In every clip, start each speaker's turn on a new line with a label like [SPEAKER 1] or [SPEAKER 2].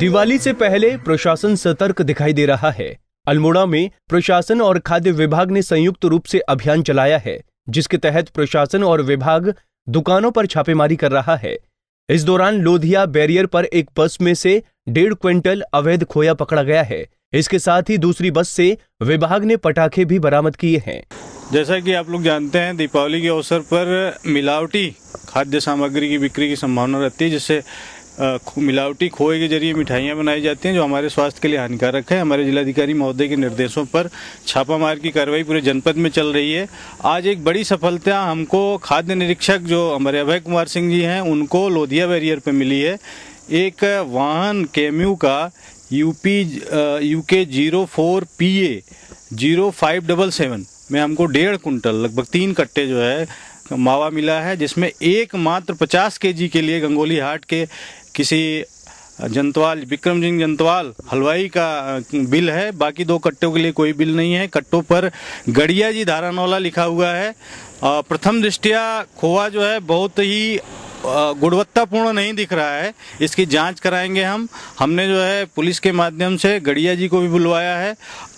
[SPEAKER 1] दिवाली से पहले प्रशासन सतर्क दिखाई दे रहा है अल्मोड़ा में प्रशासन और खाद्य विभाग ने संयुक्त रूप से अभियान चलाया है जिसके तहत प्रशासन और विभाग दुकानों पर छापेमारी कर रहा है इस दौरान लोधिया बैरियर पर एक बस में से डेढ़ क्विंटल अवैध खोया पकड़ा गया है इसके साथ ही दूसरी बस से विभाग ने पटाखे भी बरामद किए हैं
[SPEAKER 2] जैसा कि आप लोग जानते हैं दीपावली के अवसर पर मिलावटी खाद्य सामग्री की बिक्री की संभावना रहती है जिससे मिलावटी खोए के जरिए मिठाइयाँ बनाई जाती हैं जो हमारे स्वास्थ्य के लिए हानिकारक है हमारे जिलाधिकारी महोदय के निर्देशों पर छापामार की कार्रवाई पूरे जनपद में चल रही है आज एक बड़ी सफलता हमको खाद्य निरीक्षक जो हमारे अभय कुमार सिंह जी हैं उनको लोधिया बैरियर पर मिली है एक वाहन केम्यू का UP UK zero four P A zero five double seven में हमको डेढ़ कुंटल लगभग तीन कट्टे जो है मावा मिला है जिसमें एकमात्र 50 केजी के लिए गंगोली हाट के किसी जंतवाल विक्रम सिंह जंतवाल हलवाई का बिल है बाकी दो कट्टों के लिए कोई बिल नहीं है कट्टों पर गड़िया जी धारानौला लिखा हुआ है प्रथम दृष्टिया खोवा जो है बहुत ही गुणवत्तापूर्ण नहीं दिख रहा है इसकी जांच कराएंगे हम हमने जो है पुलिस के माध्यम से गड़िया जी को भी बुलवाया है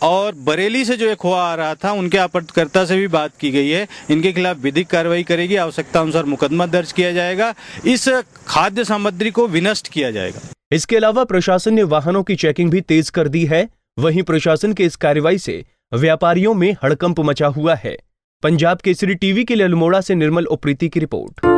[SPEAKER 2] और बरेली से जो एक हुआ आ रहा था उनके आपत्तकर्ता से भी बात की गई है इनके खिलाफ विधिक कार्रवाई करेगी आवश्यकता अनुसार मुकदमा दर्ज किया जाएगा इस खाद्य सामग्री को विनष्ट किया
[SPEAKER 1] जाएगा इसके अलावा प्रशासन ने वाहनों की चेकिंग भी तेज कर दी है वहीं प्रशासन के इस कार्रवाई से व्यापारियों में हड़कंप मचा हुआ है पंजाब केसरी टीवी के लिए अल्मोड़ा से निर्मल उप्रीति की रिपोर्ट